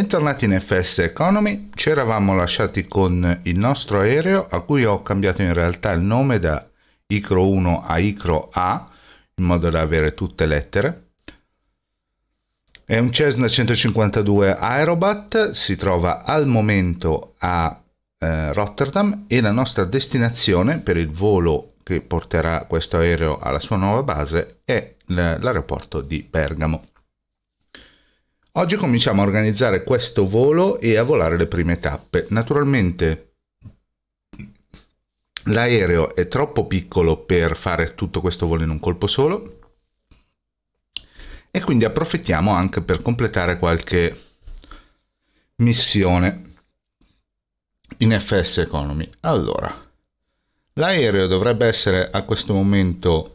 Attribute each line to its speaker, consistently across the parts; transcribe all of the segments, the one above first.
Speaker 1: Bentornati in FS Economy, ci eravamo lasciati con il nostro aereo a cui ho cambiato in realtà il nome da ICRO 1 a ICRO A in modo da avere tutte lettere. È un Cessna 152 Aerobat, si trova al momento a eh, Rotterdam e la nostra destinazione per il volo che porterà questo aereo alla sua nuova base è l'aeroporto di Bergamo. Oggi cominciamo a organizzare questo volo e a volare le prime tappe. Naturalmente l'aereo è troppo piccolo per fare tutto questo volo in un colpo solo e quindi approfittiamo anche per completare qualche missione in FS Economy. Allora, l'aereo dovrebbe essere a questo momento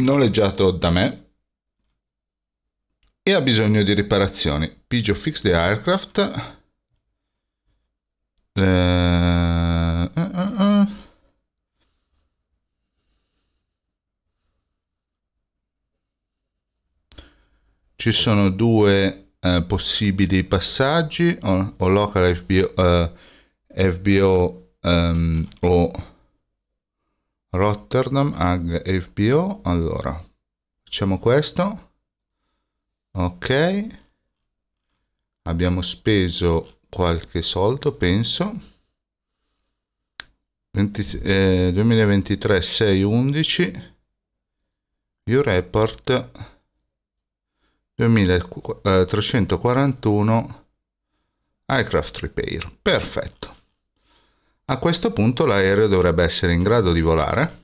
Speaker 1: noleggiato da me e ha bisogno di riparazioni. Pigio fix the aircraft. Eh, eh, eh. eh. Ci sono due eh, possibili passaggi, o, o local FBO, eh, FBO um, ehm, o Rotterdam, AG FBO. Allora, facciamo questo ok abbiamo speso qualche soldo penso 20, eh, 2023 611 view report 2341 aircraft repair perfetto a questo punto l'aereo dovrebbe essere in grado di volare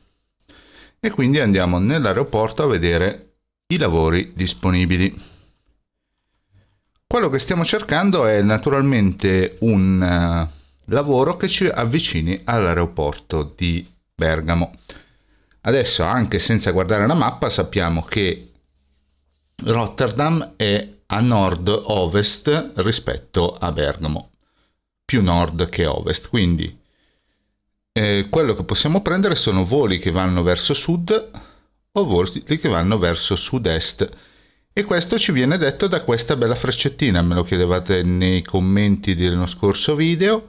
Speaker 1: e quindi andiamo nell'aeroporto a vedere i lavori disponibili quello che stiamo cercando è naturalmente un eh, lavoro che ci avvicini all'aeroporto di Bergamo. Adesso, anche senza guardare la mappa, sappiamo che Rotterdam è a nord-ovest rispetto a Bergamo, più nord che ovest, quindi eh, quello che possiamo prendere sono voli che vanno verso sud o voli che vanno verso sud-est e questo ci viene detto da questa bella freccettina, me lo chiedevate nei commenti dello scorso video.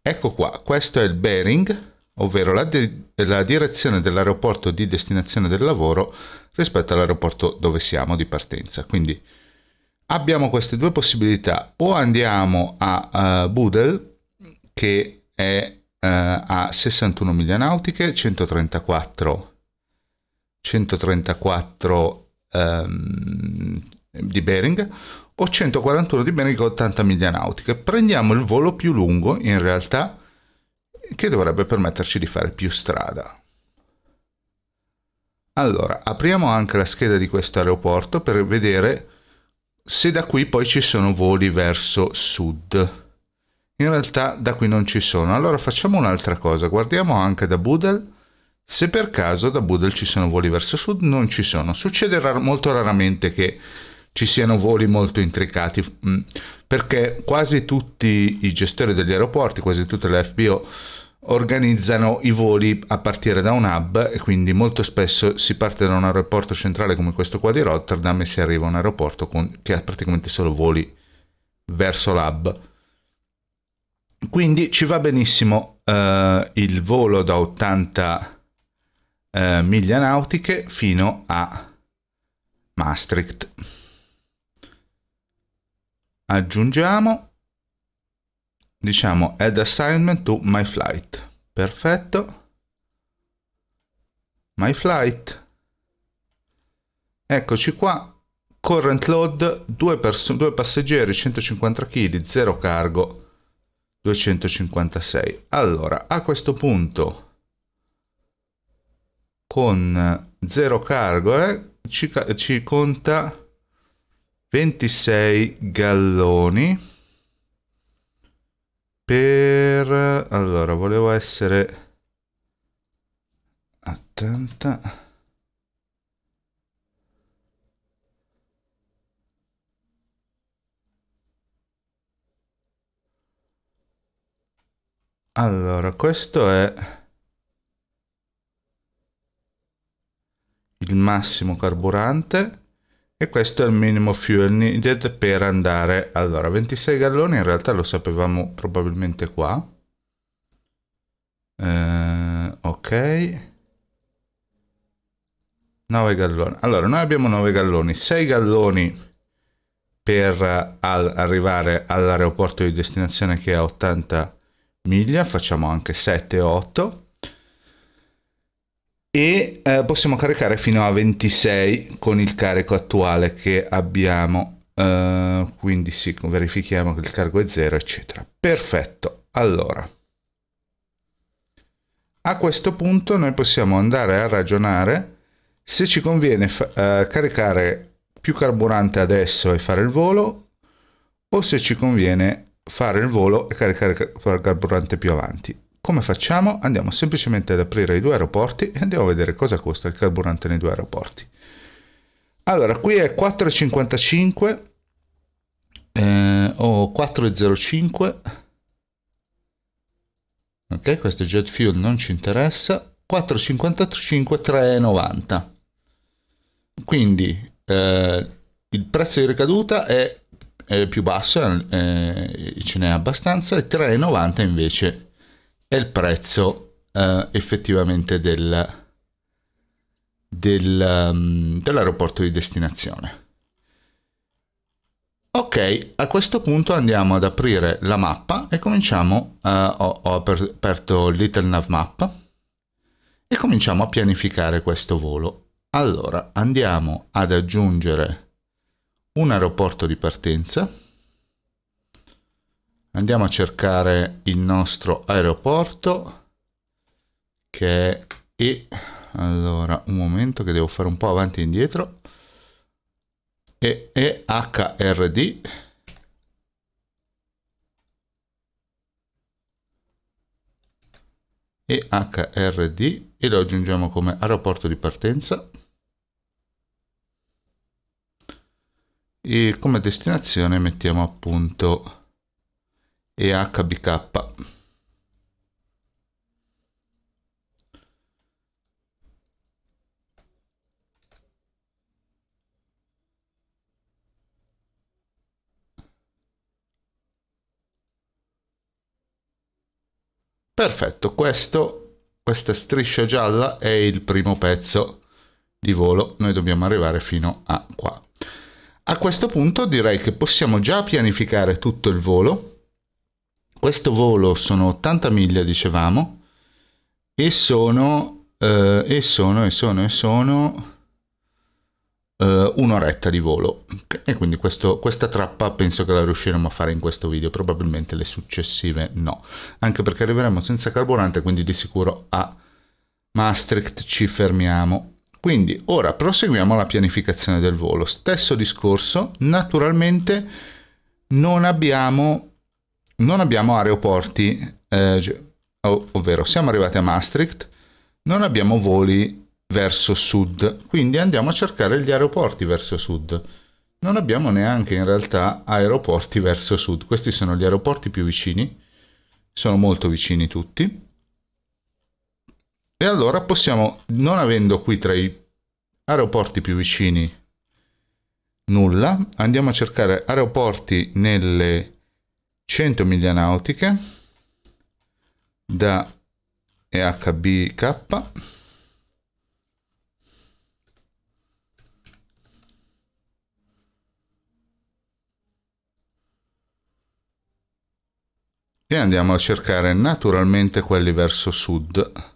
Speaker 1: Ecco qua, questo è il bearing, ovvero la, di la direzione dell'aeroporto di destinazione del lavoro rispetto all'aeroporto dove siamo di partenza. Quindi abbiamo queste due possibilità, o andiamo a uh, Budel, che è uh, a 61 miglia nautiche, 134, 134 ehm, di Bering o 141 di Bering 80 miglia nautiche. Prendiamo il volo più lungo in realtà che dovrebbe permetterci di fare più strada. Allora, apriamo anche la scheda di questo aeroporto per vedere se da qui poi ci sono voli verso sud. In realtà da qui non ci sono. Allora facciamo un'altra cosa, guardiamo anche da Budel se per caso da Budel ci sono voli verso sud, non ci sono. Succede rar- molto raramente che ci siano voli molto intricati, mm, perché quasi tutti i gestori degli aeroporti, quasi tutte le FBO, organizzano i voli a partire da un hub e quindi molto spesso si parte da un aeroporto centrale come questo qua di Rotterdam e si arriva a un aeroporto con, che ha praticamente solo voli verso l'hub. Quindi ci va benissimo eh, il volo da 80 eh, miglia nautiche fino a Maastricht. Aggiungiamo, diciamo add assignment to my flight. Perfetto. My flight. Eccoci qua. Current load, 2, due passeggeri, 150 kg, zero cargo, 256. Allora, a questo punto con 0 cargo eh, ci, ci conta 26 galloni per allora volevo essere attenta allora questo è il massimo carburante e questo è il minimo fuel needed per andare allora 26 galloni in realtà lo sapevamo probabilmente qua eh, ok 9 galloni allora noi abbiamo 9 galloni 6 galloni per eh, al arrivare all'aeroporto di destinazione che è a 80 miglia facciamo anche 7 8 e eh, possiamo caricare fino a 26 con il carico attuale che abbiamo uh, quindi sì verifichiamo che il carico è 0 eccetera perfetto allora a questo punto noi possiamo andare a ragionare se ci conviene uh, caricare più carburante adesso e fare il volo o se ci conviene fare il volo e caricare car carburante più avanti come facciamo? Andiamo semplicemente ad aprire i due aeroporti e andiamo a vedere cosa costa il carburante nei due aeroporti. Allora, qui è 4,55 eh, o 4,05. Ok, questo jet fuel non ci interessa. 4,55, 3,90. Quindi eh, il prezzo di ricaduta è, è più basso, eh, ce n'è abbastanza, e 3,90 invece è il prezzo eh, effettivamente del, del, um, dell'aeroporto di destinazione. Ok, a questo punto andiamo ad aprire la mappa e cominciamo, uh, ho, ho aperto Little Nav Map e cominciamo a pianificare questo volo. Allora, andiamo ad aggiungere un aeroporto di partenza andiamo a cercare il nostro aeroporto che è e allora un momento che devo fare un po' avanti e indietro e EHRD EHRD e lo aggiungiamo come aeroporto di partenza e come destinazione mettiamo appunto e HBK. Perfetto, questo, questa striscia gialla è il primo pezzo di volo, noi dobbiamo arrivare fino a qua. A questo punto direi che possiamo già pianificare tutto il volo questo volo sono 80 miglia, dicevamo, e sono, eh, e sono, e sono, e sono eh, un'oretta di volo. E quindi questo, questa trappa penso che la riusciremo a fare in questo video, probabilmente le successive no. Anche perché arriveremo senza carburante, quindi di sicuro a Maastricht ci fermiamo. Quindi ora proseguiamo la pianificazione del volo. Stesso discorso, naturalmente non abbiamo non abbiamo aeroporti, eh, ovvero siamo arrivati a Maastricht, non abbiamo voli verso sud, quindi andiamo a cercare gli aeroporti verso sud. Non abbiamo neanche in realtà aeroporti verso sud, questi sono gli aeroporti più vicini, sono molto vicini tutti. E allora possiamo, non avendo qui tra i aeroporti più vicini nulla, andiamo a cercare aeroporti nelle 100 miglia nautiche da EHBK e andiamo a cercare naturalmente quelli verso sud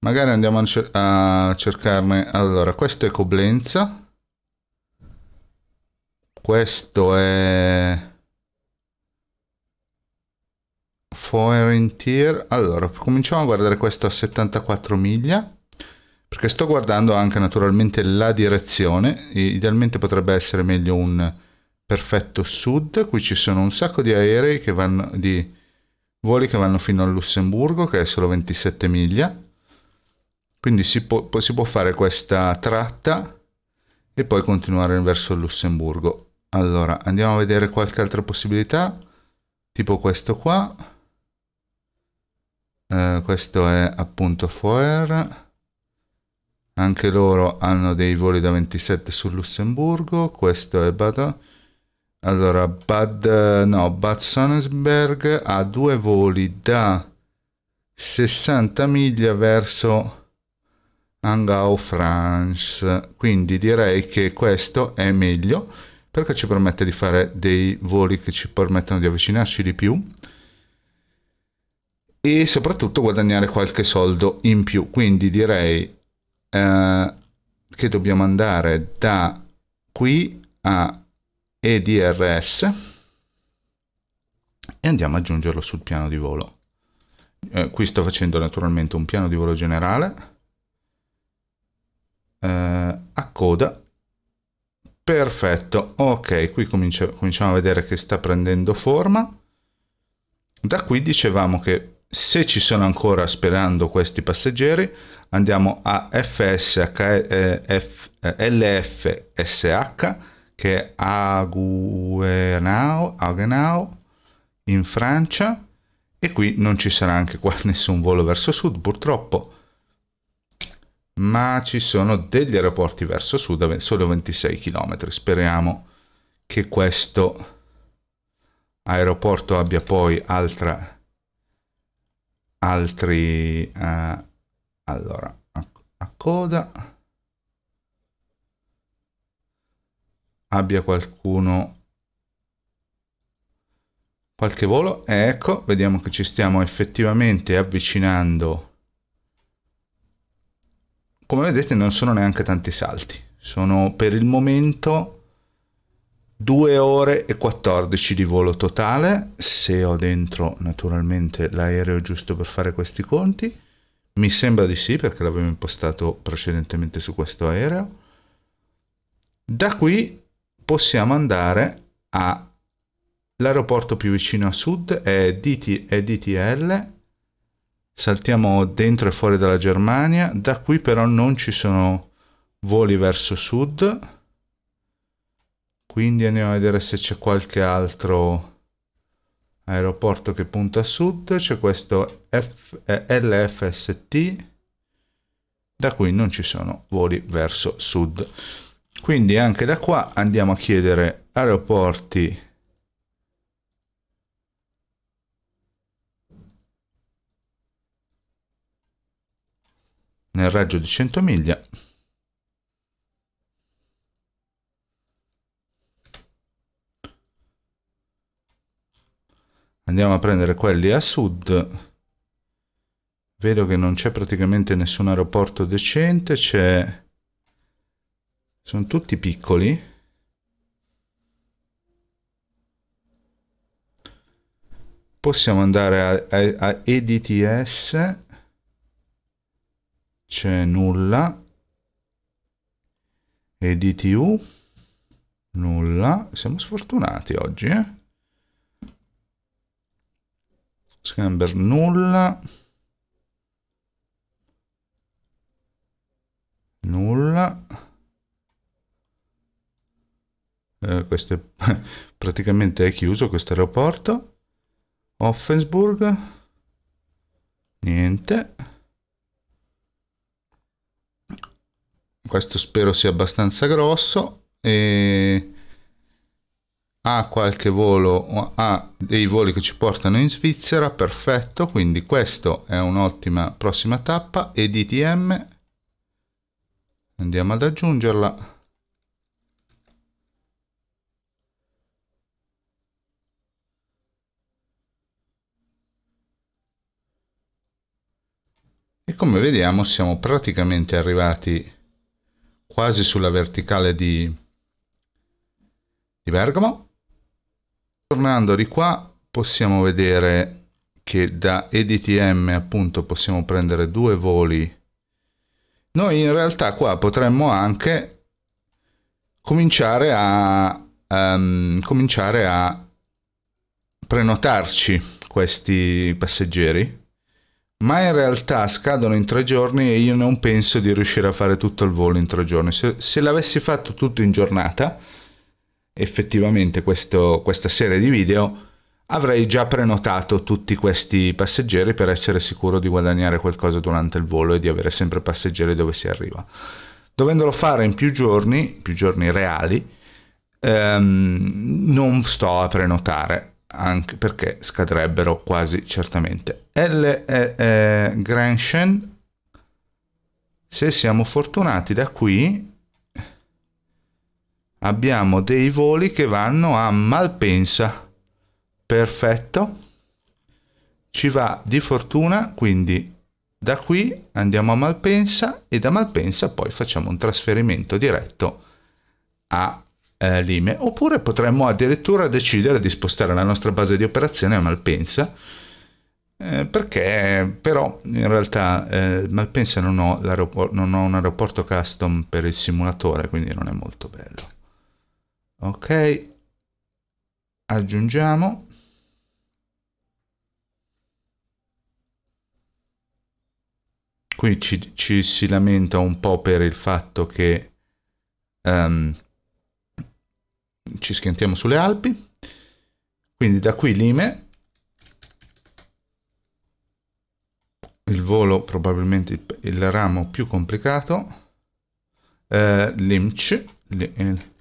Speaker 1: magari andiamo a, cer a cercarne allora questo è Coblenza questo è Frontier. Allora, cominciamo a guardare questa a 74 miglia, perché sto guardando anche naturalmente la direzione, idealmente potrebbe essere meglio un perfetto sud, qui ci sono un sacco di aerei che vanno, di voli che vanno fino a Lussemburgo, che è solo 27 miglia, quindi si può, si può fare questa tratta e poi continuare verso Lussemburgo. Allora, andiamo a vedere qualche altra possibilità, tipo questo qua. Eh, questo è appunto Foer anche loro hanno dei voli da 27 su Lussemburgo questo è Bad allora Bad no Bad Sonnenberg ha due voli da 60 miglia verso Angau France quindi direi che questo è meglio perché ci permette di fare dei voli che ci permettono di avvicinarci di più e soprattutto guadagnare qualche soldo in più. Quindi direi eh, che dobbiamo andare da qui a EDRS e andiamo ad aggiungerlo sul piano di volo. Eh, qui sto facendo naturalmente un piano di volo generale eh, a coda. Perfetto, ok, qui comincia, cominciamo a vedere che sta prendendo forma. Da qui dicevamo che se ci sono ancora sperando questi passeggeri, andiamo a FSH, eh, eh, LFSH che è Aguenau, Aguenau in Francia e qui non ci sarà anche qua nessun volo verso sud purtroppo ma ci sono degli aeroporti verso sud solo 26 km speriamo che questo aeroporto abbia poi altra altri eh, allora a, a coda abbia qualcuno qualche volo eh, ecco vediamo che ci stiamo effettivamente avvicinando come vedete non sono neanche tanti salti sono per il momento 2 ore e 14 di volo totale, se ho dentro naturalmente l'aereo giusto per fare questi conti. Mi sembra di sì perché l'avevo impostato precedentemente su questo aereo. Da qui possiamo andare all'aeroporto più vicino a sud è, DT, è DTL, saltiamo dentro e fuori dalla Germania, da qui però non ci sono voli verso sud quindi andiamo a vedere se c'è qualche altro aeroporto che punta a sud. C'è questo F eh, LFST. Da qui non ci sono voli verso sud. Quindi anche da qua andiamo a chiedere aeroporti nel raggio di 100 miglia andiamo a prendere quelli a sud vedo che non c'è praticamente nessun aeroporto decente c'è sono tutti piccoli possiamo andare a, a, a EDTS c'è nulla editu nulla siamo sfortunati oggi eh Scamber nulla. Nulla. Eh, questo è, praticamente è chiuso questo aeroporto. Offensburg. Niente. Questo spero sia abbastanza grosso. E ha qualche volo, ha dei voli che ci portano in Svizzera, perfetto, quindi questa è un'ottima prossima tappa, e DTM andiamo ad aggiungerla. E come vediamo siamo praticamente arrivati quasi sulla verticale di, di Bergamo tornando di qua possiamo vedere che da EDTM appunto possiamo prendere due voli. Noi in realtà qua potremmo anche cominciare a, um, cominciare a prenotarci questi passeggeri ma in realtà scadono in tre giorni e io non penso di riuscire a fare tutto il volo in tre giorni. Se, se l'avessi fatto tutto in giornata, effettivamente questo, questa serie di video avrei già prenotato tutti questi passeggeri per essere sicuro di guadagnare qualcosa durante il volo e di avere sempre passeggeri dove si arriva. Dovendolo fare in più giorni, più giorni reali, ehm, non sto a prenotare, anche perché scadrebbero quasi certamente. L. E, eh, se siamo fortunati da qui, abbiamo dei voli che vanno a Malpensa. Perfetto. Ci va di fortuna, quindi da qui andiamo a Malpensa e da Malpensa poi facciamo un trasferimento diretto a eh, Lime. Oppure potremmo addirittura decidere di spostare la nostra base di operazione a Malpensa. Eh, perché però in realtà eh, Malpensa non ho, non ho un aeroporto custom per il simulatore, quindi non è molto bello ok aggiungiamo qui ci, ci, si lamenta un po' per il fatto che um, ci schiantiamo sulle Alpi quindi da qui Lime il volo probabilmente il, il ramo più complicato eh, Limc eh,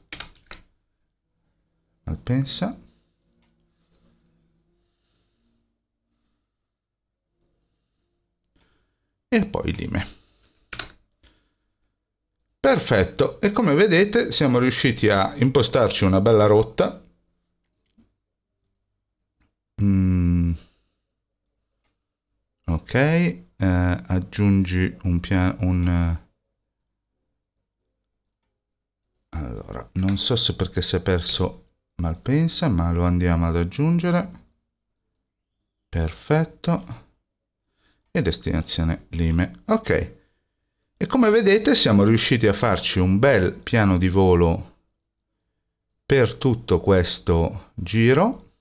Speaker 1: Malpensa. E poi lime. Perfetto, e come vedete siamo riusciti a impostarci una bella rotta. Mm. Ok, eh, aggiungi un piano... Un... Eh, allora, non so se perché si è perso Malpensa, ma lo andiamo ad aggiungere. Perfetto. E destinazione Lime. Ok. E come vedete siamo riusciti a farci un bel piano di volo per tutto questo giro.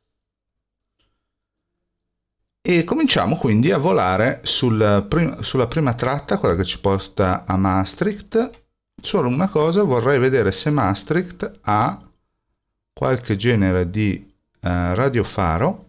Speaker 1: E cominciamo quindi a volare sul prim sulla prima tratta, quella che ci porta a Maastricht. Solo una cosa, vorrei vedere se Maastricht ha qualche genere di eh, radiofaro,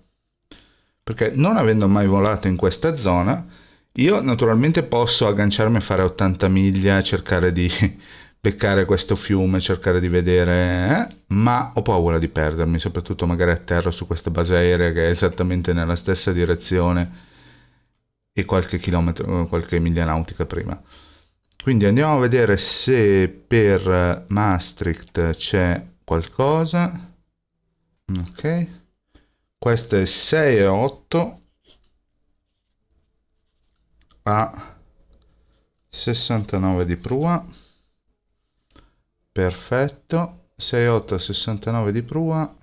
Speaker 1: perché non avendo mai volato in questa zona, io naturalmente posso agganciarmi a fare 80 miglia, cercare di beccare questo fiume, cercare di vedere, eh? ma ho paura di perdermi, soprattutto magari a terra su questa base aerea che è esattamente nella stessa direzione e qualche chilometro, qualche miglia nautica prima. Quindi andiamo a vedere se per Maastricht c'è qualcosa ok questo è 6 e 8 a 69 di prua perfetto 6 8 a 69 di prua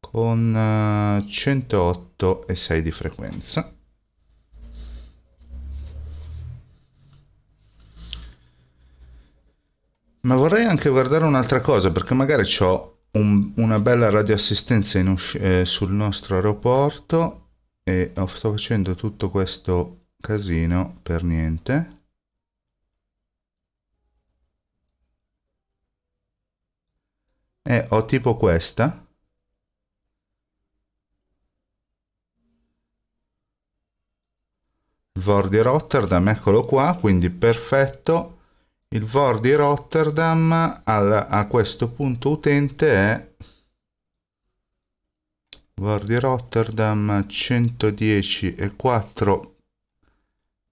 Speaker 1: con 108 eh, e 6 di frequenza Ma vorrei anche guardare un'altra cosa, perché magari ho un, una bella radioassistenza usci- eh, sul nostro aeroporto e sto facendo tutto questo casino per niente. E ho tipo questa. Vor di Rotterdam, eccolo qua, quindi perfetto il VOR di Rotterdam al, a questo punto utente è VOR di Rotterdam 110 e 4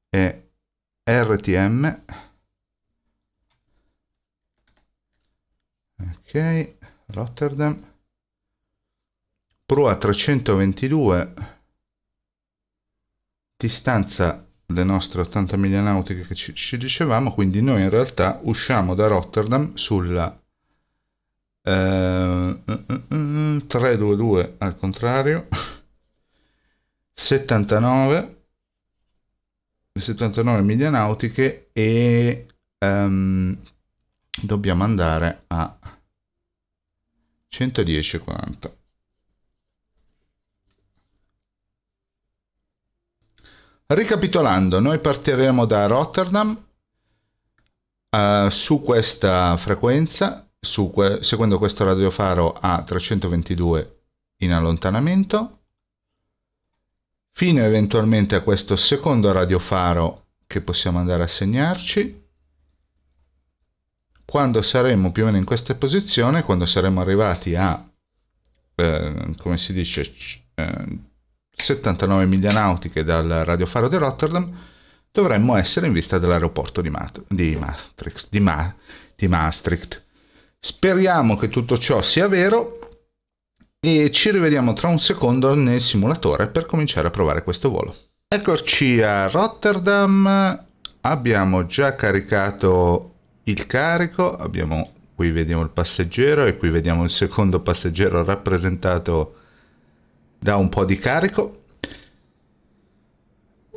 Speaker 1: e RTM ok Rotterdam Pro a 322 distanza le nostre 80 miglia nautiche che ci, ci dicevamo, quindi noi in realtà usciamo da Rotterdam sulla eh, 322 al contrario 79 79 miglia nautiche e um, dobbiamo andare a 110,40 Ricapitolando, noi partiremo da Rotterdam uh, su questa frequenza, su que seguendo questo radiofaro a 322 in allontanamento, fino eventualmente a questo secondo radiofaro che possiamo andare a segnarci. Quando saremo più o meno in questa posizione, quando saremo arrivati a, eh, come si dice, eh, 79 miglia nautiche dal radiofaro di Rotterdam, dovremmo essere in vista dell'aeroporto di, Mat- di, Maastricht, di, Ma- di Maastricht. Speriamo che tutto ciò sia vero e ci rivediamo tra un secondo nel simulatore per cominciare a provare questo volo. Eccoci a Rotterdam, abbiamo già caricato il carico, abbiamo, qui vediamo il passeggero e qui vediamo il secondo passeggero rappresentato dà un po' di carico.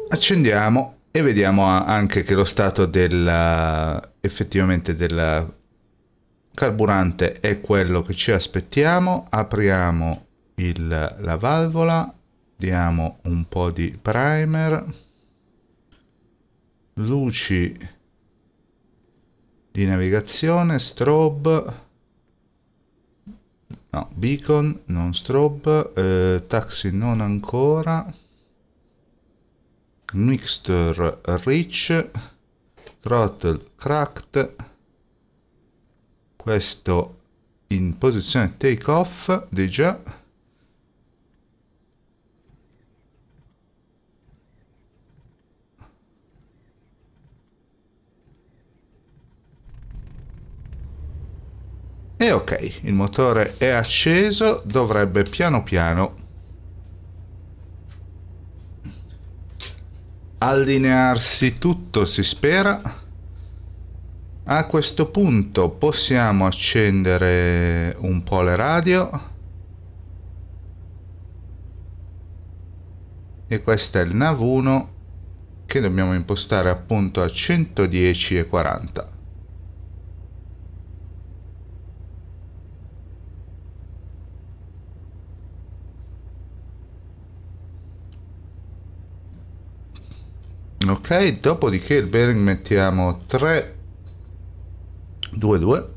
Speaker 1: Accendiamo e vediamo anche che lo stato del, eh, effettivamente del carburante è quello che ci aspettiamo. Apriamo il, la valvola, diamo un po' di primer, luci di navigazione, strobe No, beacon, non strobe, eh, taxi non ancora. Mixture rich, throttle cracked. Questo in posizione take off, di già. E ok, il motore è acceso, dovrebbe piano piano allinearsi tutto, si spera. A questo punto possiamo accendere un po' le radio. E questo è il NAV1 che dobbiamo impostare appunto a 110 e 40. ok dopodiché il bearing mettiamo 3 2 2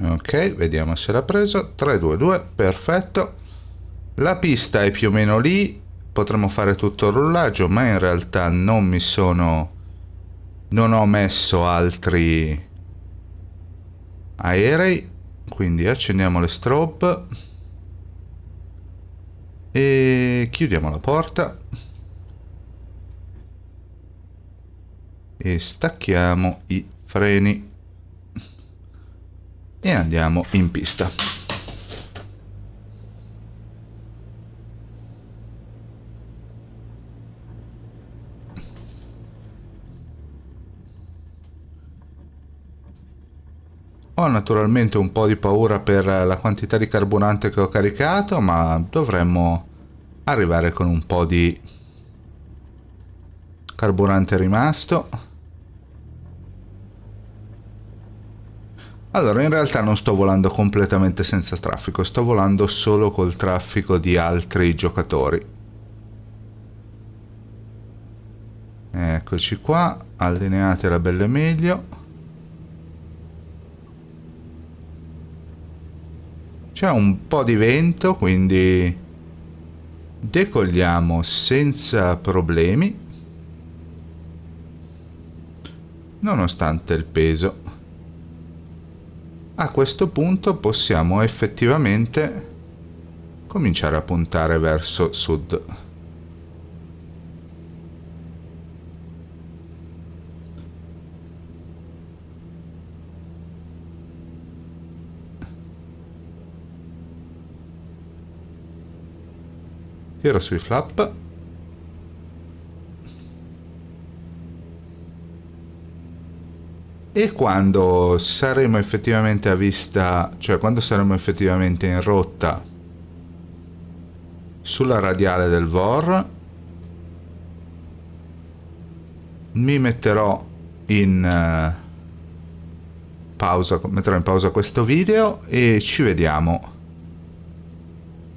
Speaker 1: ok vediamo se l'ha presa 3 2 2 perfetto la pista è più o meno lì potremmo fare tutto il rullaggio, ma in realtà non mi sono... non ho messo altri aerei, quindi accendiamo le strobe e chiudiamo la porta e stacchiamo i freni e andiamo in pista. Ho naturalmente un po' di paura per la quantità di carburante che ho caricato, ma dovremmo arrivare con un po' di carburante rimasto. Allora, in realtà non sto volando completamente senza traffico, sto volando solo col traffico di altri giocatori. Eccoci qua, allineate la belle meglio. C'è un po' di vento, quindi decolliamo senza problemi, nonostante il peso. A questo punto possiamo effettivamente cominciare a puntare verso sud. era sui flap e quando saremo effettivamente a vista, cioè quando saremo effettivamente in rotta sulla radiale del VOR, mi metterò in eh, pausa, metterò in pausa questo video e ci vediamo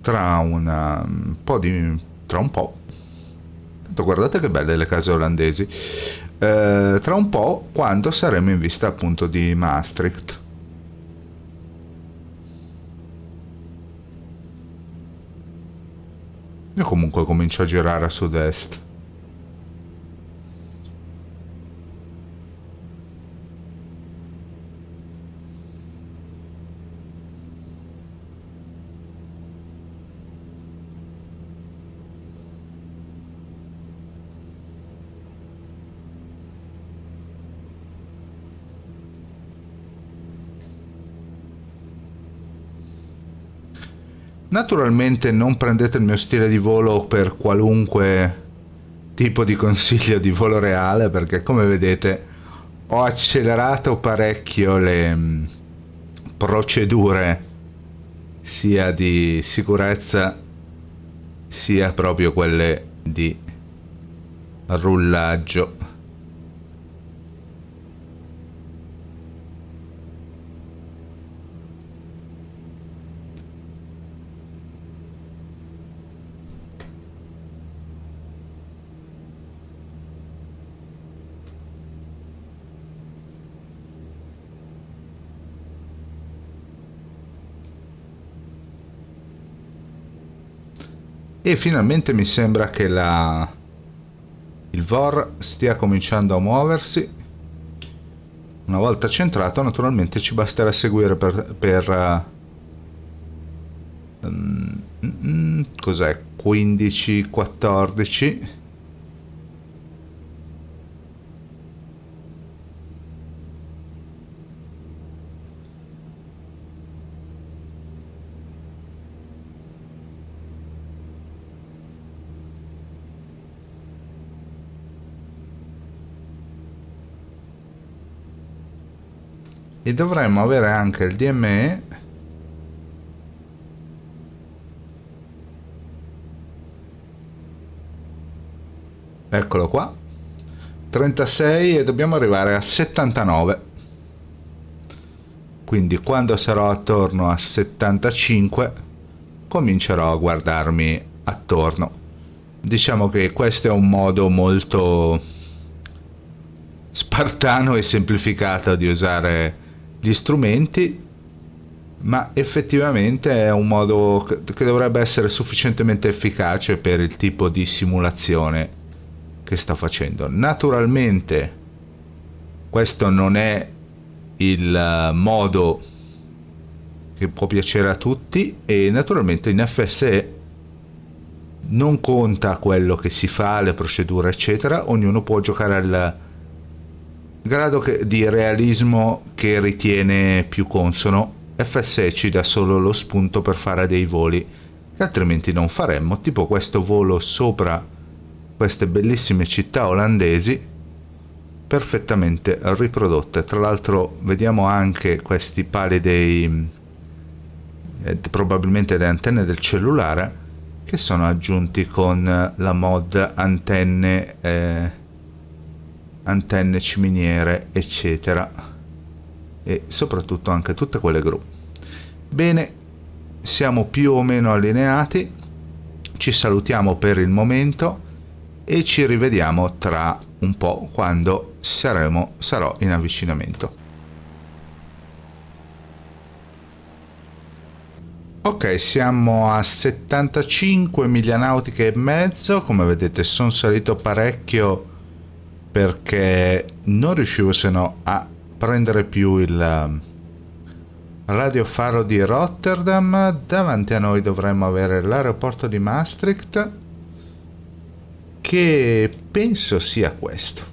Speaker 1: tra, una, un, po di, tra un po' guardate che belle le case olandesi eh, tra un po' quando saremo in vista appunto di Maastricht io comunque comincio a girare a sud-est Naturalmente non prendete il mio stile di volo per qualunque tipo di consiglio di volo reale perché come vedete ho accelerato parecchio le mm, procedure sia di sicurezza sia proprio quelle di rullaggio E finalmente mi sembra che la... il VOR stia cominciando a muoversi. Una volta centrato naturalmente ci basterà seguire per... per um, cos'è? 15, 14... e dovremmo avere anche il DME eccolo qua 36 e dobbiamo arrivare a 79 quindi quando sarò attorno a 75 comincerò a guardarmi attorno diciamo che questo è un modo molto spartano e semplificato di usare gli strumenti, ma effettivamente è un modo che dovrebbe essere sufficientemente efficace per il tipo di simulazione che sto facendo. Naturalmente questo non è il eh, modo che può piacere a tutti e naturalmente in FSE non conta quello che si fa, le procedure eccetera, ognuno può giocare al grado che, di realismo che ritiene più consono, FSE ci dà solo lo spunto per fare dei voli che altrimenti non faremmo, tipo questo volo sopra queste bellissime città olandesi perfettamente riprodotte. Tra l'altro vediamo anche questi pali dei eh, probabilmente le antenne del cellulare che sono aggiunti con la mod antenne eh, antenne ciminiere eccetera e soprattutto anche tutte quelle gru bene siamo più o meno allineati ci salutiamo per il momento e ci rivediamo tra un po' quando saremo, sarò in avvicinamento. Ok, siamo a 75 miglia nautiche e mezzo, come vedete sono salito parecchio perché non riuscivo se no a prendere più il ehm, radiofaro di Rotterdam davanti a noi dovremmo avere l'aeroporto di Maastricht che penso sia questo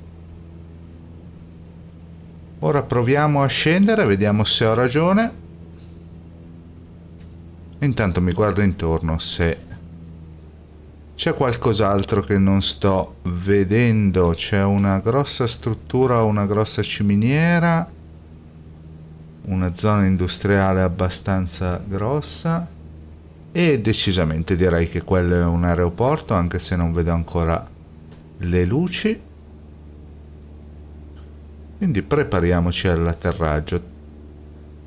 Speaker 1: ora proviamo a scendere vediamo se ho ragione intanto mi guardo intorno se c'è qualcos'altro che non sto vedendo. C'è una grossa struttura, una grossa ciminiera. Una zona industriale abbastanza grossa. E decisamente direi che quello è un aeroporto, anche se non vedo ancora le luci. Quindi prepariamoci all'atterraggio.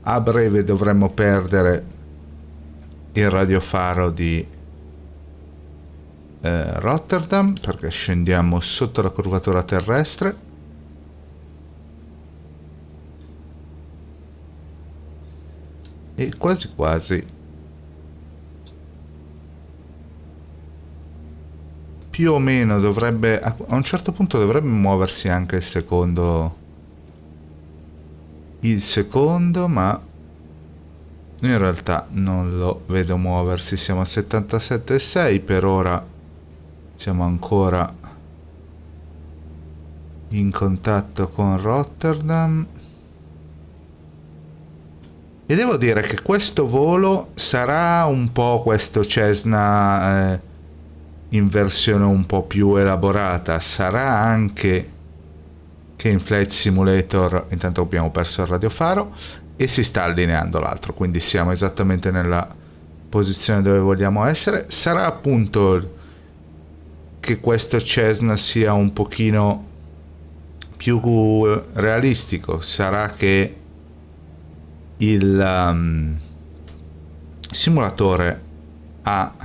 Speaker 1: A breve dovremmo perdere il radiofaro di eh, Rotterdam perché scendiamo sotto la curvatura terrestre e quasi quasi più o meno dovrebbe a un certo punto dovrebbe muoversi anche il secondo il secondo ma in realtà non lo vedo muoversi siamo a 77,6 per ora siamo ancora in contatto con Rotterdam e devo dire che questo volo sarà un po' questo Cessna eh, in versione un po' più elaborata sarà anche che in Flight Simulator intanto abbiamo perso il radiofaro e si sta allineando l'altro quindi siamo esattamente nella posizione dove vogliamo essere sarà appunto che questo Cessna sia un pochino più realistico sarà che il um, simulatore ha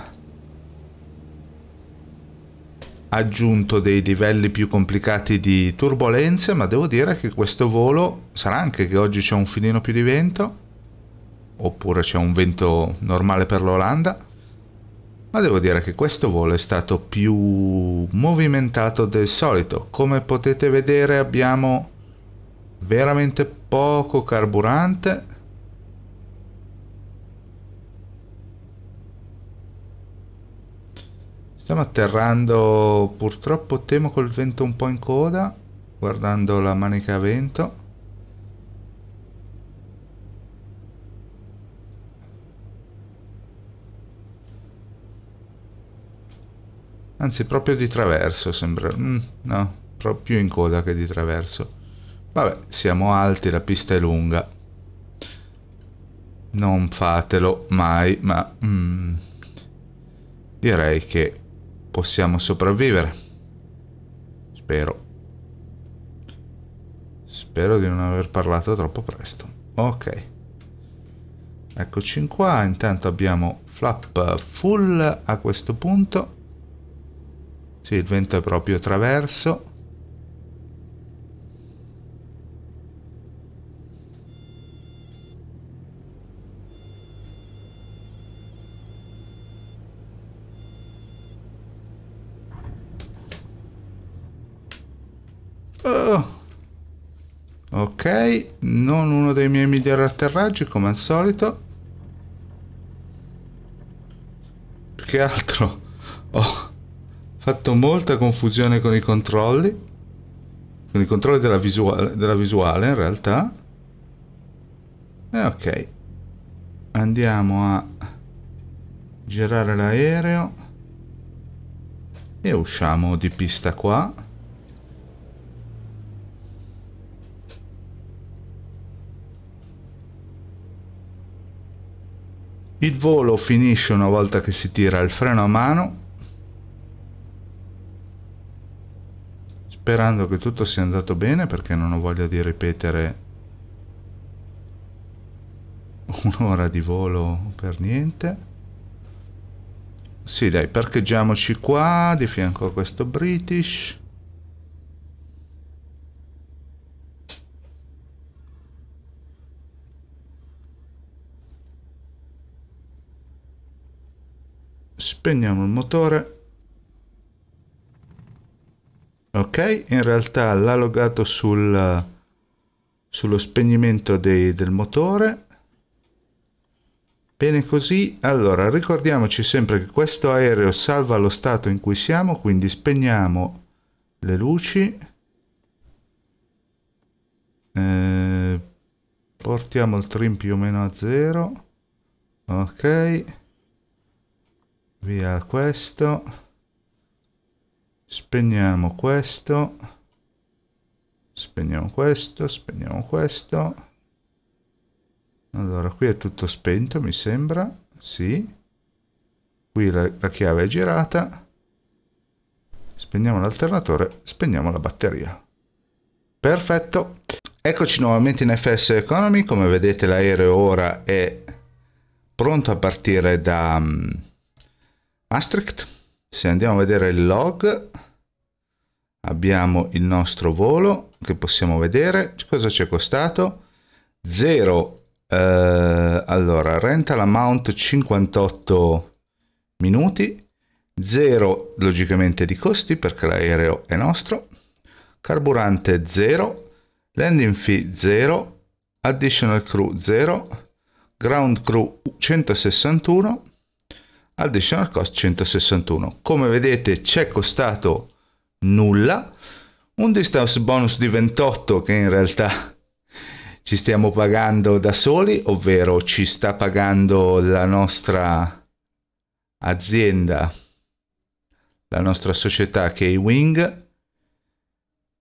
Speaker 1: aggiunto dei livelli più complicati di turbolenze ma devo dire che questo volo sarà anche che oggi c'è un filino più di vento oppure c'è un vento normale per l'Olanda ma devo dire che questo volo è stato più movimentato del solito. Come potete vedere abbiamo veramente poco carburante. Stiamo atterrando, purtroppo temo col vento un po' in coda, guardando la manica a vento. Anzi, proprio di traverso sembra... Mm, no, proprio in coda che di traverso. Vabbè, siamo alti, la pista è lunga. Non fatelo mai, ma... Mm, direi che possiamo sopravvivere. Spero. Spero di non aver parlato troppo presto. Ok. Eccoci in qua, intanto abbiamo flap full a questo punto sì, il vento è proprio traverso. Oh. Ok, non uno dei miei migliori atterraggi come al solito. Più che altro... Oh fatto molta confusione con i controlli, con i controlli della visuale, della visuale in realtà. E eh, ok, andiamo a girare l'aereo e usciamo di pista qua. Il volo finisce una volta che si tira il freno a mano sperando che tutto sia andato bene perché non ho voglia di ripetere un'ora di volo per niente. Sì, dai, parcheggiamoci qua, di fianco a questo British. Spegniamo il motore ok in realtà l'ha logato sul, sullo spegnimento dei, del motore Bene così, allora ricordiamoci sempre che questo aereo salva lo stato in cui siamo, quindi spegniamo le luci, eh, portiamo il trim più o meno a zero, ok, via questo, spegniamo questo spegniamo questo spegniamo questo allora qui è tutto spento mi sembra sì qui la, la chiave è girata spegniamo l'alternatore spegniamo la batteria perfetto eccoci nuovamente in FS Economy come vedete l'aereo ora è pronto a partire da mm, Maastricht se andiamo a vedere il log abbiamo il nostro volo che possiamo vedere cosa ci è costato 0 eh, allora rental amount 58 minuti 0 logicamente di costi perché l'aereo è nostro carburante 0 landing fee 0 additional crew 0 ground crew 161 additional cost 161. Come vedete ci è costato nulla, un distance bonus di 28 che in realtà ci stiamo pagando da soli, ovvero ci sta pagando la nostra azienda, la nostra società che K-Wing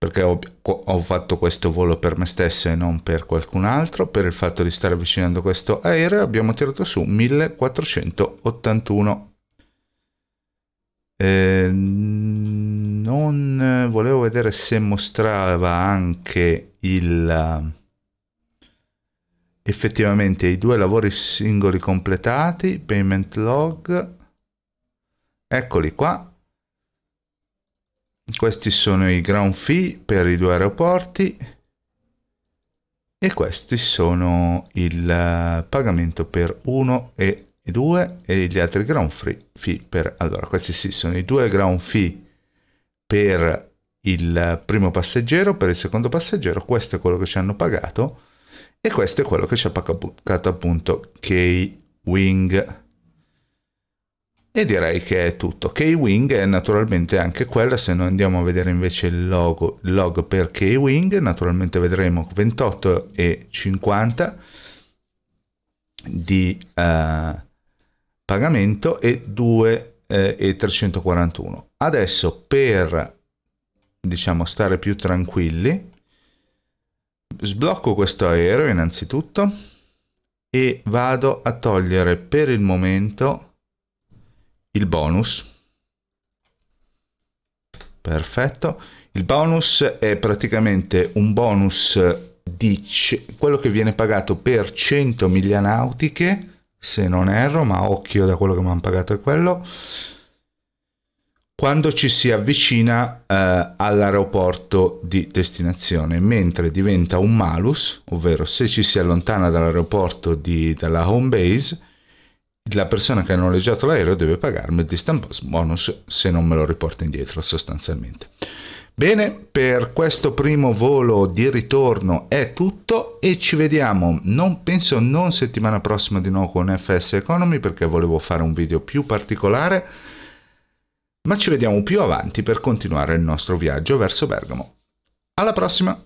Speaker 1: perché certo ho, ho, fatto questo volo per me stesso e non per qualcun altro, per il fatto di stare avvicinando questo aereo abbiamo tirato su 1481. Eh, non volevo vedere se mostrava anche il effettivamente i due lavori singoli completati, payment log, eccoli qua, questi sono i ground fee per i due aeroporti e questi sono il eh, pagamento per 1 e 2 e gli altri ground fee per allora questi sì sono i due ground fee per il primo passeggero per il secondo passeggero questo è quello che ci hanno pagato e questo è quello che ci ha pagato appunto K-Wing e direi che è tutto. K-Wing è naturalmente anche quella, se noi andiamo a vedere invece il logo, il logo per K-Wing, naturalmente vedremo 28 e 50 di eh, pagamento e 2 eh, e 341. Adesso per diciamo stare più tranquilli sblocco questo aereo innanzitutto e vado a togliere per il momento il bonus. Perfetto. Il bonus è praticamente un bonus di quello che viene pagato per 100 miglia nautiche, se non erro, ma occhio da quello che mi hanno pagato è quello, quando ci si avvicina eh, all'aeroporto di destinazione, mentre diventa un malus, ovvero se ci si allontana dall'aeroporto di, dalla home base, la persona che ha noleggiato l'aereo deve pagarmi il distance bonus se non me lo riporta indietro sostanzialmente. Bene, per questo primo volo di ritorno è tutto e ci vediamo, non penso non settimana prossima di nuovo con FS Economy perché volevo fare un video più particolare, ma ci vediamo più avanti per continuare il nostro viaggio verso Bergamo. Alla prossima!